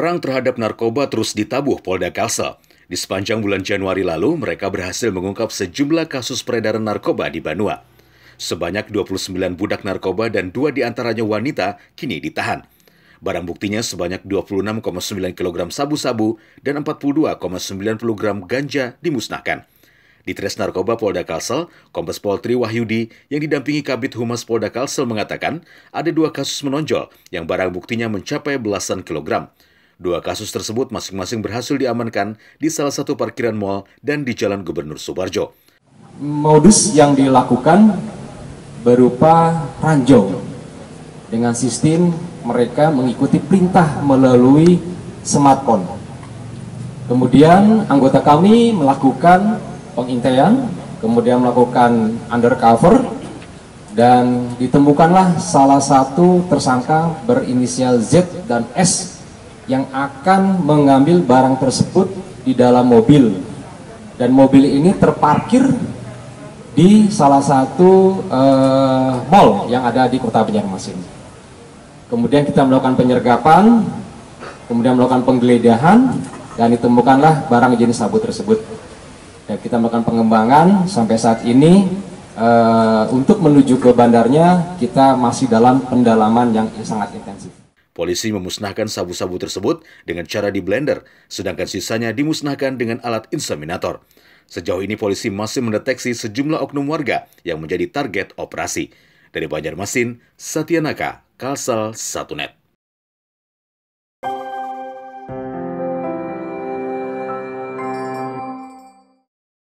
Perang terhadap narkoba terus ditabuh Polda Kalsel. Di sepanjang bulan Januari lalu, mereka berhasil mengungkap sejumlah kasus peredaran narkoba di Banua. Sebanyak 29 budak narkoba dan dua diantaranya wanita kini ditahan. Barang buktinya sebanyak 26,9 kg sabu-sabu dan 42,90 gram ganja dimusnahkan. Ditres Narkoba Polda Kalsel, Kombes Poltri Wahyudi yang didampingi Kabit Humas Polda Kalsel mengatakan ada dua kasus menonjol yang barang buktinya mencapai belasan kilogram. Dua kasus tersebut masing-masing berhasil diamankan di salah satu parkiran mal dan di Jalan Gubernur Subarjo. Modus yang dilakukan berupa ranjau. Dengan sistem mereka mengikuti perintah melalui smartphone. Kemudian anggota kami melakukan pengintaian, kemudian melakukan undercover, dan ditemukanlah salah satu tersangka berinisial Z dan S yang akan mengambil barang tersebut di dalam mobil dan mobil ini terparkir di salah satu uh, mall yang ada di kota Banjarmasin. Kemudian kita melakukan penyergapan, kemudian melakukan penggeledahan dan ditemukanlah barang jenis sabu tersebut. Dan kita melakukan pengembangan sampai saat ini uh, untuk menuju ke bandarnya kita masih dalam pendalaman yang sangat intensif. Polisi memusnahkan sabu-sabu tersebut dengan cara di blender, sedangkan sisanya dimusnahkan dengan alat inseminator. Sejauh ini polisi masih mendeteksi sejumlah oknum warga yang menjadi target operasi. Dari Banjarmasin, Satyanaka, Kalsel, Satu Net.